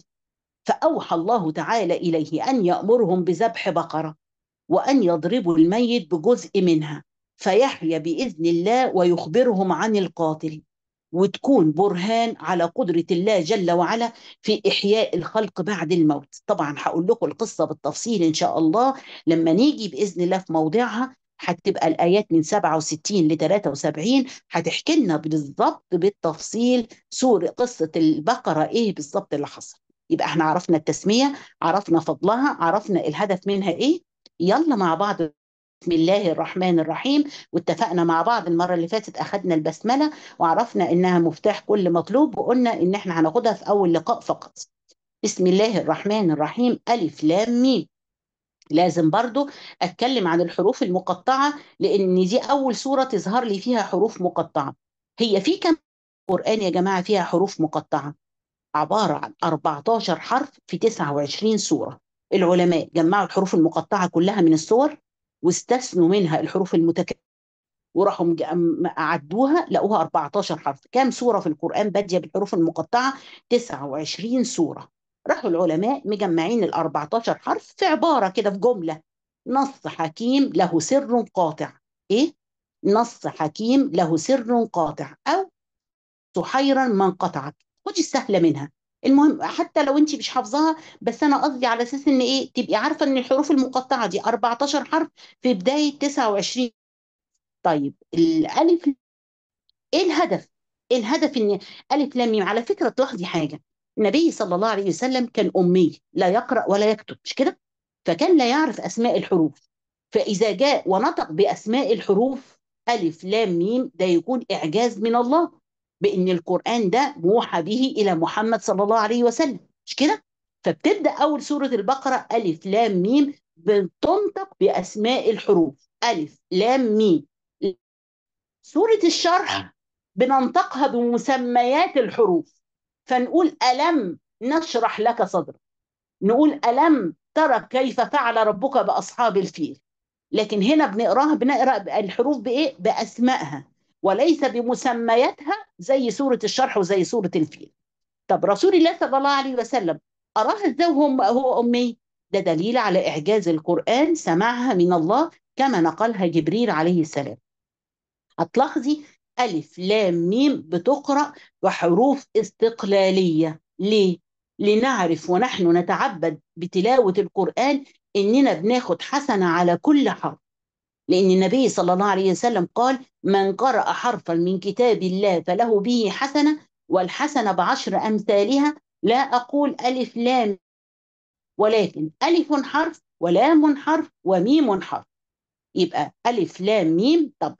فاوحى الله تعالى اليه ان يامرهم بذبح بقره وان يضربوا الميت بجزء منها فيحيا باذن الله ويخبرهم عن القاتل وتكون برهان على قدرة الله جل وعلا في إحياء الخلق بعد الموت طبعا هقول لكم القصة بالتفصيل إن شاء الله لما نيجي بإذن الله في موضعها هتبقى الآيات من 67 ل 73 هتحكي لنا بالظبط بالتفصيل سور قصة البقرة إيه بالظبط اللي حصل يبقى احنا عرفنا التسمية عرفنا فضلها عرفنا الهدف منها إيه يلا مع بعض بسم الله الرحمن الرحيم واتفقنا مع بعض المره اللي فاتت اخذنا البسمله وعرفنا انها مفتاح كل مطلوب وقلنا ان احنا هناخدها في اول لقاء فقط بسم الله الرحمن الرحيم الف لام ميم لازم برضو اتكلم عن الحروف المقطعه لان دي اول سوره تظهر لي فيها حروف مقطعه هي في كم قران يا جماعه فيها حروف مقطعه عباره عن 14 حرف في 29 سوره العلماء جمعوا الحروف المقطعه كلها من السور واستثنوا منها الحروف المتكامله وراحوا عدوها لقوها 14 حرف كام سورة في القرآن بادية بالحروف المقطعة 29 سورة راحوا العلماء مجمعين ال 14 حرف في عبارة كده في جملة نص حكيم له سر قاطع ايه نص حكيم له سر قاطع او سحيرا من قطعك خدي السهلة منها المهم حتى لو انت مش حافظاها بس انا قصدي على اساس ان ايه تبقي عارفه ان الحروف المقطعه دي 14 حرف في بدايه 29 طيب الالف ايه الهدف؟ ايه الهدف ان الف لام ميم على فكره تلاحظي حاجه النبي صلى الله عليه وسلم كان امي لا يقرا ولا يكتب مش كده؟ فكان لا يعرف اسماء الحروف فاذا جاء ونطق باسماء الحروف الف لام ميم ده يكون اعجاز من الله بان القران ده موحى به الى محمد صلى الله عليه وسلم مش كده فبتبدا اول سوره البقره الف لام ميم بتنطق باسماء الحروف الف لام ميم سوره الشرح آه. بننطقها بمسميات الحروف فنقول الم نشرح لك صدرك نقول الم ترى كيف فعل ربك باصحاب الفيل لكن هنا بنقراها بنقرا الحروف بايه باسمائها وليس بمسمياتها زي سورة الشرح وزي سورة الفيل طب رسول الله صلى الله عليه وسلم أراها إزاي وهو أمي ده دليل على إعجاز القرآن سمعها من الله كما نقلها جبريل عليه السلام هتلاحظي ألف لام ميم بتقرأ بحروف استقلالية ليه؟ لنعرف ونحن نتعبد بتلاوة القرآن إننا بناخد حسنة على كل حرف لأن النبي صلى الله عليه وسلم قال من قرأ حرفا من كتاب الله فله به حسنة والحسنة بعشر أمثالها لا أقول ألف لام ولكن ألف حرف ولام حرف وميم حرف يبقى ألف لام ميم طب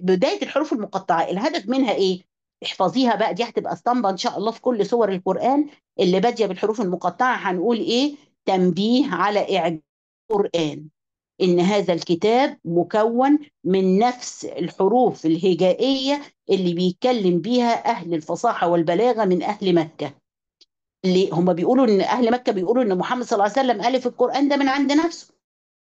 بداية الحروف المقطعة الهدف منها إيه؟ احفظيها بقى دي هتبقى اسطمبة إن شاء الله في كل سور القرآن اللي بادية بالحروف المقطعة هنقول إيه؟ تنبيه على إعجاز القرآن ان هذا الكتاب مكون من نفس الحروف الهجائيه اللي بيتكلم بيها اهل الفصاحه والبلاغه من اهل مكه اللي هم بيقولوا ان اهل مكه بيقولوا ان محمد صلى الله عليه وسلم الف القران ده من عند نفسه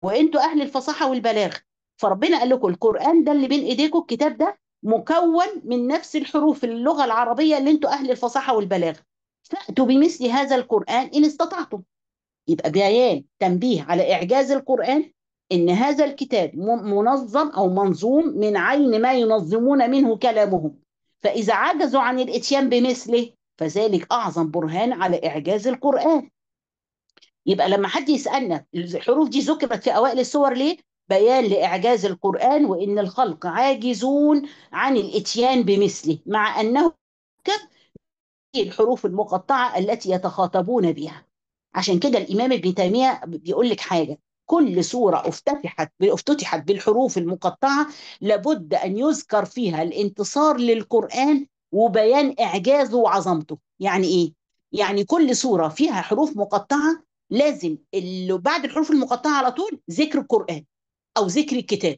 وانتوا اهل الفصاحه والبلاغه فربنا قال لكم القران ده اللي بين ايديكم الكتاب ده مكون من نفس الحروف اللغه العربيه اللي انتوا اهل الفصاحه والبلاغه فاتوا بمثل هذا القران ان استطعتم يبقى بيان تنبيه على اعجاز القران ان هذا الكتاب منظم او منظوم من عين ما ينظمون منه كلامهم فاذا عجزوا عن الاتيان بمثله فذلك اعظم برهان على اعجاز القران يبقى لما حد يسالنا الحروف دي ذكرت في اوائل السور ليه بيان لاعجاز القران وان الخلق عاجزون عن الاتيان بمثله مع انه الحروف المقطعه التي يتخاطبون بها عشان كده الامام ابن تيميه بيقول لك حاجه كل سورة افتتحت افتتحت بالحروف المقطعة لابد أن يذكر فيها الانتصار للقرآن وبيان إعجازه وعظمته يعني إيه؟ يعني كل سورة فيها حروف مقطعة لازم اللي بعد الحروف المقطعة على طول ذكر القرآن أو ذكر الكتاب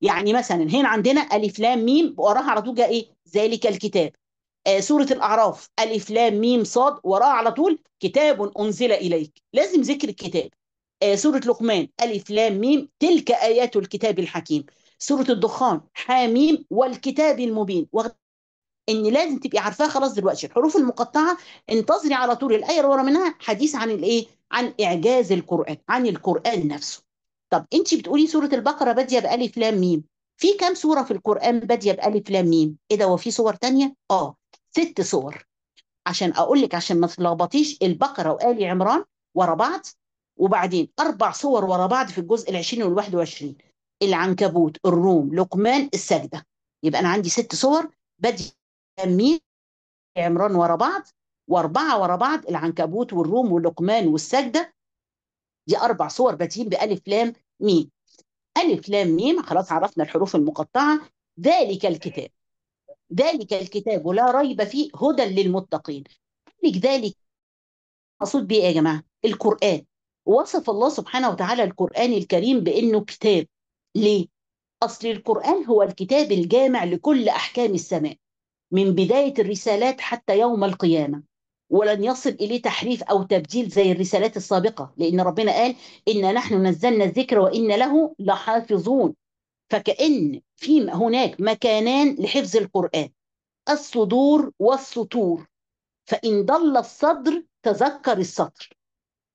يعني مثلا هنا عندنا ألف لام ميم وراها على طول جاء إيه؟ ذلك الكتاب آه سورة الأعراف ألف لام ميم صاد وراها على طول كتاب أنزل إليك لازم ذكر الكتاب آه، سورة لقمان ألف لام ميم تلك آيات الكتاب الحكيم سورة الدخان حاميم والكتاب المبين ان لازم تبقي عارفاه خلاص دلوقتي الحروف المقطعه انتظري على طول الايه اللي ورا منها حديث عن الايه عن اعجاز القران عن القران نفسه طب انت بتقولي سوره البقره باديه بالف لام ميم في كام سوره في القران باديه بالف لام ميم ايه ده هو في صور تانية اه ست صور عشان اقول لك عشان ما تتلخبطيش البقره وال عمران ورا بعض وبعدين اربع صور ورا بعض في الجزء ال20 وال21 العنكبوت الروم لقمان السجده يبقى انا عندي ست صور بادئه من عمران ورا بعض واربعه ورا بعض العنكبوت والروم واللقمان والسجده دي اربع صور بادئين بالف لام ميم الف لام ميم خلاص عرفنا الحروف المقطعه ذلك الكتاب ذلك الكتاب لا ريب فيه هدى للمتقين ذلك مقصود بيه ايه يا جماعه القران وصف الله سبحانه وتعالى القرآن الكريم بأنه كتاب ليه؟ أصل القرآن هو الكتاب الجامع لكل أحكام السماء من بداية الرسالات حتى يوم القيامة ولن يصل إليه تحريف أو تبديل زي الرسالات السابقة لأن ربنا قال إن نحن نزلنا الذكر وإن له لحافظون فكأن في هناك مكانان لحفظ القرآن الصدور والسطور فإن ضل الصدر تذكر السطر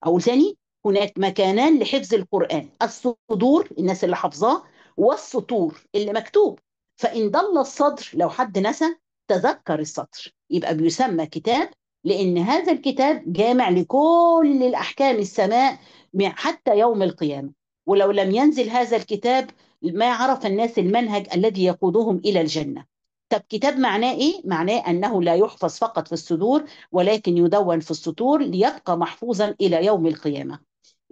أقول ثاني هناك مكانان لحفظ القرآن الصدور الناس اللي حافظاه والسطور اللي مكتوب فإن ضل الصدر لو حد نسى تذكر السطر يبقى بيسمى كتاب لأن هذا الكتاب جامع لكل الأحكام السماء حتى يوم القيامة ولو لم ينزل هذا الكتاب ما عرف الناس المنهج الذي يقودهم إلى الجنة طب كتاب معناه ايه؟ معناه انه لا يحفظ فقط في الصدور ولكن يدون في السطور ليبقى محفوظا الى يوم القيامه.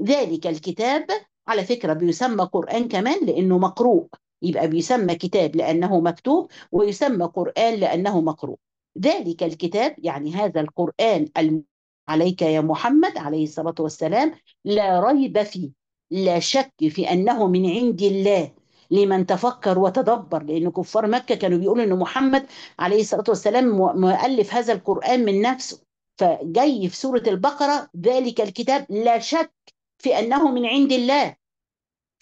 ذلك الكتاب على فكرة بيسمى قرآن كمان لأنه مقروء يبقى بيسمى كتاب لأنه مكتوب ويسمى قرآن لأنه مقروء ذلك الكتاب يعني هذا القرآن عليك يا محمد عليه الصلاة والسلام لا ريب فيه لا شك في أنه من عند الله لمن تفكر وتدبر لأن كفار مكة كانوا بيقولوا أن محمد عليه الصلاة والسلام مؤلف هذا القرآن من نفسه فجاي في سورة البقرة ذلك الكتاب لا شك في انه من عند الله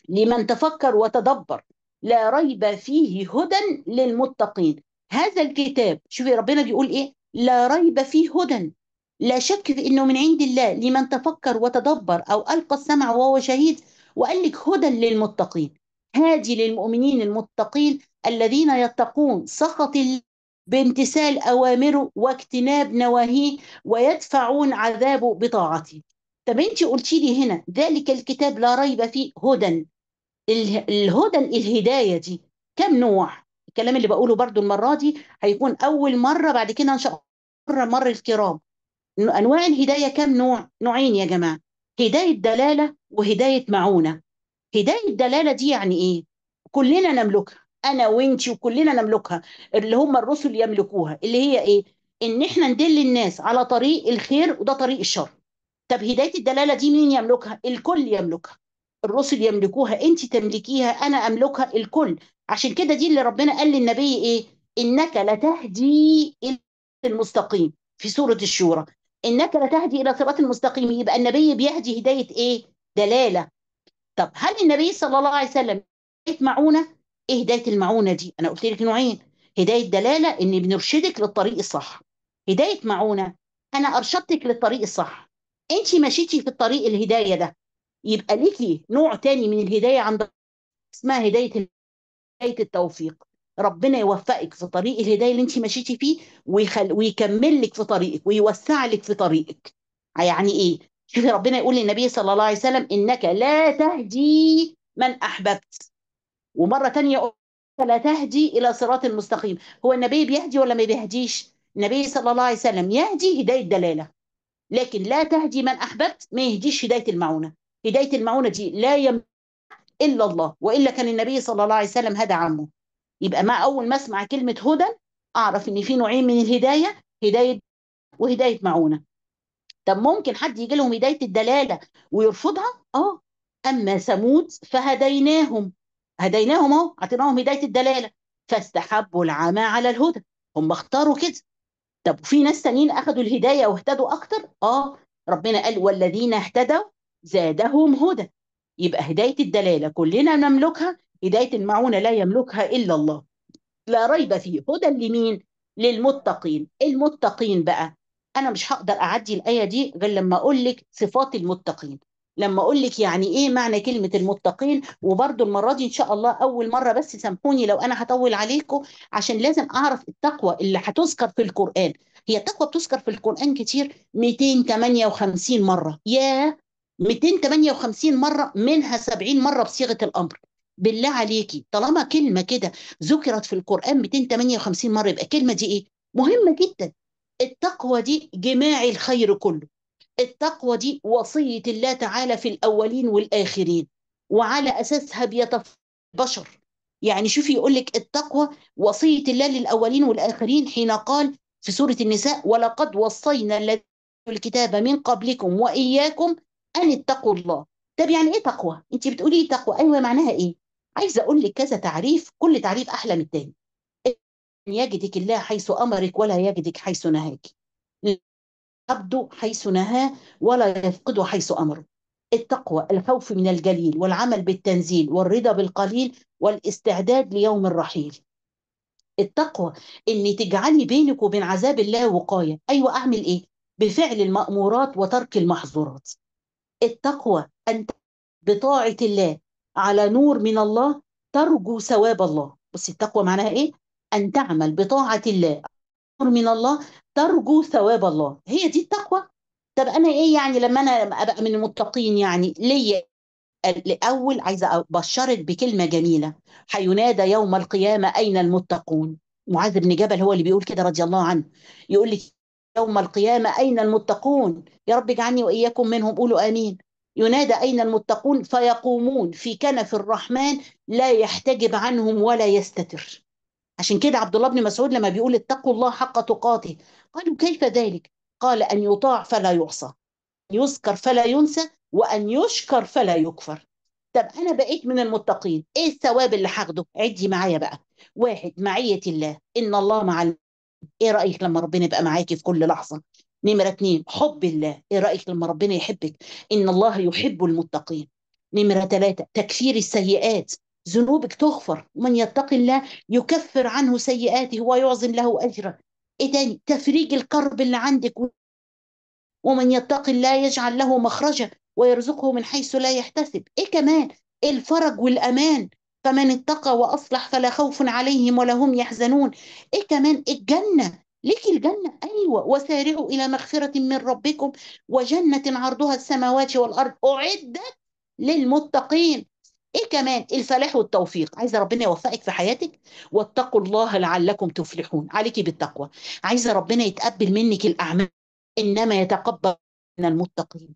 لمن تفكر وتدبر لا ريب فيه هدى للمتقين هذا الكتاب شوفي ربنا بيقول ايه لا ريب فيه هدى لا شك في انه من عند الله لمن تفكر وتدبر او القى السمع وهو شهيد وقال لك هدى للمتقين هادي للمؤمنين المتقين الذين يتقون سخط بامتثال اوامره واجتناب نواهيه ويدفعون عذابه بطاعته طب انت قلتي لي هنا ذلك الكتاب لا ريب فيه هدى الهدى الهدايه دي كم نوع الكلام اللي بقوله برضو المره دي هيكون اول مره بعد كده ان شاء الله مر الكرام انواع الهدايه كم نوع نوعين يا جماعه هدايه دلاله وهدايه معونه هدايه الدلاله دي يعني ايه كلنا نملكها انا وانت وكلنا نملكها اللي هم الرسل يملكوها اللي هي ايه ان احنا ندل الناس على طريق الخير وده طريق الشر طب هدايه الدلاله دي مين يملكها؟ الكل يملكها. الرسل يملكوها، انت تملكيها، انا املكها، الكل. عشان كده دي اللي ربنا قال للنبي ايه؟ انك لتهدي الى المستقيم في سوره الشورى. انك لتهدي الى صراط المستقيم يبقى النبي بيهدي هدايه ايه؟ دلاله. طب هل النبي صلى الله عليه وسلم هدايه معونه؟ ايه هدايه المعونه دي؟ انا قلت لك نوعين، هدايه دلاله ان بنرشدك للطريق الصح. هدايه معونه انا ارشدتك للطريق الصح. انت مشيتي في الطريق الهدايه ده يبقى ليكي نوع تاني من الهدايه عند اسمها هدايه هدايه التوفيق ربنا يوفقك في طريق الهدايه اللي انت مشيتي فيه ويخل... ويكمل لك في طريقك ويوسع لك في طريقك يعني ايه شوفي ربنا يقول للنبي صلى الله عليه وسلم انك لا تهدي من احببت ومره تانية لا تهدي الى صراط المستقيم هو النبي بيهدي ولا ما بيهديش النبي صلى الله عليه وسلم يهدي هدايه دلاله لكن لا تهدي من أحببت ما يهديش هداية المعونة هداية المعونة دي لا يم إلا الله وإلا كان النبي صلى الله عليه وسلم هدى عمه يبقى ما أول ما أسمع كلمة هدى أعرف إن في نوعين من الهداية هداية وهداية معونة طب ممكن حد يجي لهم هداية الدلالة ويرفضها؟ آه أما ثمود فهديناهم هديناهم أهو أعطيناهم هداية الدلالة فاستحبوا العمى على الهدى هم اختاروا كده طب وفي ناس تانيين اخذوا الهدايه واهتدوا اكتر اه ربنا قال والذين اهتدوا زادهم هدى يبقى هدايه الدلاله كلنا نملكها هدايه المعونه لا يملكها الا الله لا ريب فيه هدى لمين للمتقين المتقين بقى انا مش هقدر اعدي الايه دي غير لما اقول لك صفات المتقين لما اقول لك يعني ايه معنى كلمه المتقين وبرده المره دي ان شاء الله اول مره بس سامحوني لو انا هطول عليكم عشان لازم اعرف التقوى اللي هتذكر في القران هي التقوى بتذكر في القران كتير 258 مره يا 258 مره منها 70 مره بصيغه الامر بالله عليكي طالما كلمه كده ذكرت في القران 258 مره يبقى الكلمه دي ايه مهمه جدا التقوى دي جماع الخير كله التقوى دي وصية الله تعالى في الأولين والآخرين وعلى أساسها بيتف بشر يعني شوفي يقول لك التقوى وصية الله للأولين والآخرين حين قال في سورة النساء ولقد وصينا الكتاب من قبلكم وإياكم أن اتقوا الله طب يعني إيه تقوى؟ أنت بتقولي إيه تقوى؟ أيوة معناها إيه؟ عايزة أقول لك كذا تعريف كل تعريف أحلى من الثاني يجدك الله حيث أمرك ولا يجدك حيث نهاك عبده حيث نهاه ولا يفقده حيث أمره التقوى الخوف من الجليل والعمل بالتنزيل والرضا بالقليل والاستعداد ليوم الرحيل التقوى ان تجعلي بينك وبين عذاب الله وقايه ايوه اعمل ايه بفعل المامورات وترك المحظورات التقوى ان بطاعه الله على نور من الله ترجو ثواب الله بصي التقوى معناها ايه ان تعمل بطاعه الله نور من الله ترجو ثواب الله هي دي التقوى طب انا ايه يعني لما انا ابقى من المتقين يعني ليا الاول عايزه ابشرك بكلمه جميله حينادى يوم القيامه اين المتقون معاذ بن جبل هو اللي بيقول كده رضي الله عنه يقول لك يوم القيامه اين المتقون يا رب اجعلني واياكم منهم قولوا امين ينادى اين المتقون فيقومون في كنف الرحمن لا يحتجب عنهم ولا يستتر عشان كده عبد الله بن مسعود لما بيقول اتقوا الله حق تقاته قالوا كيف ذلك قال أن يطاع فلا يعصى يذكر فلا ينسى وأن يشكر فلا يكفر طب أنا بقيت من المتقين إيه الثواب اللي هاخده عدي معايا بقى واحد معية الله إن الله مع إيه رأيك لما ربنا يبقى معاكي في كل لحظة نمرة اتنين حب الله إيه رأيك لما ربنا يحبك إن الله يحب المتقين نمرة ثلاثة تكفير السيئات ذنوبك تغفر ومن يتق الله يكفر عنه سيئاته ويعظم له أجرا إيه تاني تفريج الكرب اللي عندك ومن يتق الله يجعل له مخرجا ويرزقه من حيث لا يحتسب إيه كمان إيه الفرج والأمان فمن اتقى وأصلح فلا خوف عليهم ولا هم يحزنون إيه كمان الجنة ليك الجنة أيوة وسارعوا إلى مغفرة من ربكم وجنة عرضها السماوات والأرض أعدت للمتقين ايه كمان إيه الفلاح والتوفيق عايزه ربنا يوفقك في حياتك واتقوا الله لعلكم تفلحون عليكي بالتقوى عايزه ربنا يتقبل منك الاعمال انما يتقبل من المتقين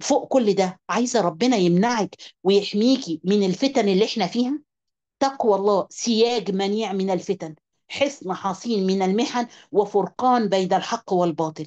فوق كل ده عايزه ربنا يمنعك ويحميكي من الفتن اللي احنا فيها تقوى الله سياج منيع من الفتن حصن حصين من المحن وفرقان بين الحق والباطل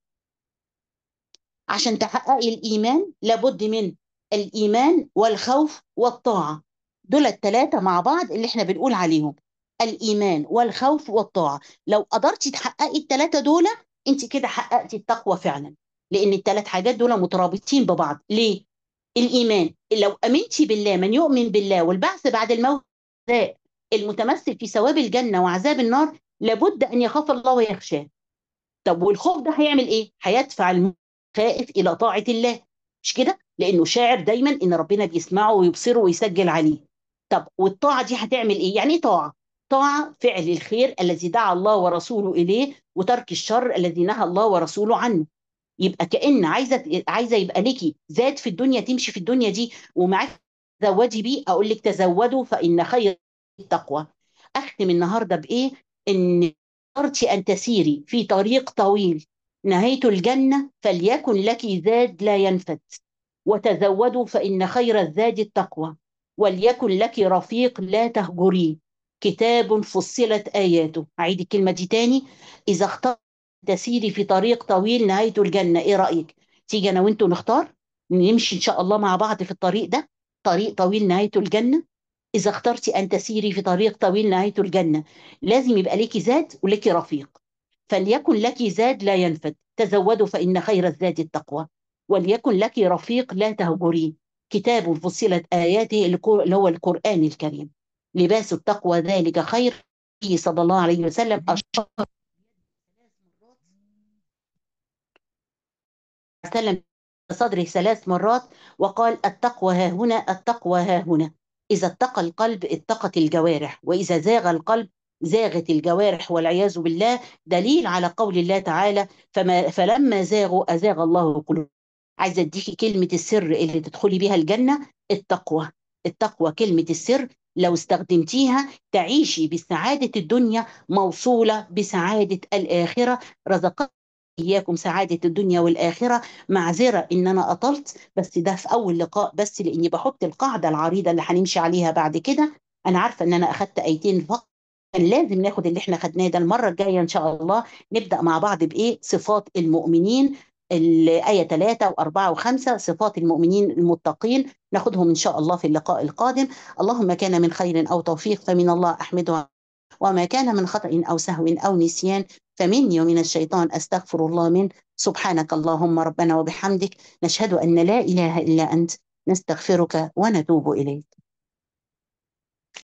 عشان تحققي الإيمان لابد من الإيمان والخوف والطاعة دول الثلاثة مع بعض اللي احنا بنقول عليهم الإيمان والخوف والطاعة لو قدرتي تحققي الثلاثة دول انت كده حققتي التقوى فعلا لأن الثلاث حاجات دول مترابطين ببعض ليه؟ الإيمان لو أمنتي بالله من يؤمن بالله والبعث بعد الموت المتمثل في ثواب الجنة وعذاب النار لابد أن يخاف الله ويخشاه طب والخوف ده هيعمل ايه؟ هيدفع خائف إلى طاعة الله مش كده؟ لأنه شاعر دايما إن ربنا بيسمعه ويبصره ويسجل عليه طب والطاعة دي هتعمل إيه؟ يعني إيه طاعة؟ طاعة فعل الخير الذي دعا الله ورسوله إليه وترك الشر الذي نهى الله ورسوله عنه يبقى كأن عايزة عايزة يبقى ليكي ذات في الدنيا تمشي في الدنيا دي ومعاك تزودي بيه أقول لك تزودوا فإن خير التقوى أختم النهاردة بإيه؟ إن قررتي أن تسيري في طريق طويل نهيت الجنة فليكن لك زاد لا ينفد وتزودوا فإن خير الزاد التقوى وليكن لك رفيق لا تهجريه كتاب فصلت آياته أعيد الكلمة دي تاني إذا اخترت تسيري في طريق طويل نهاية الجنة إيه رأيك؟ تيجي أنا وأنتوا نختار نمشي إن شاء الله مع بعض في الطريق ده طريق طويل نهاية الجنة إذا اخترتي أن تسيري في طريق طويل نهاية الجنة لازم يبقى ليكي زاد ولك رفيق فليكن لك زاد لا ينفد تزودوا فإن خير الزاد التقوى وليكن لك رفيق لا تهجرين كتاب فصلت آياته اللي هو القرآن الكريم لباس التقوى ذلك خير صلى الله عليه وسلم أشار سلم صدره ثلاث مرات وقال التقوى ها هنا التقوى ها هنا إذا اتقى القلب اتقت الجوارح وإذا زاغ القلب زاغت الجوارح والعياذ بالله دليل على قول الله تعالى فما فلما زاغوا أزاغ الله قلوبهم عايزة أديكي كلمة السر اللي تدخلي بيها الجنة التقوى التقوى كلمة السر لو استخدمتيها تعيشي بسعادة الدنيا موصولة بسعادة الآخرة رزق إياكم سعادة الدنيا والآخرة معذرة إن أنا أطلت بس ده في أول لقاء بس لأني بحط القاعدة العريضة اللي هنمشي عليها بعد كده أنا عارفة إن أنا أخدت آيتين فقط لازم ناخد اللي احنا خدناه ده المره الجايه ان شاء الله نبدا مع بعض بايه صفات المؤمنين الآية 3 و4 و5 صفات المؤمنين المتقين ناخدهم إن شاء الله في اللقاء القادم اللهم كان من خير أو توفيق فمن الله أحمده وما كان من خطأ أو سهو أو نسيان فمني ومن الشيطان أستغفر الله منه سبحانك اللهم ربنا وبحمدك نشهد أن لا إله إلا أنت نستغفرك ونتوب إليك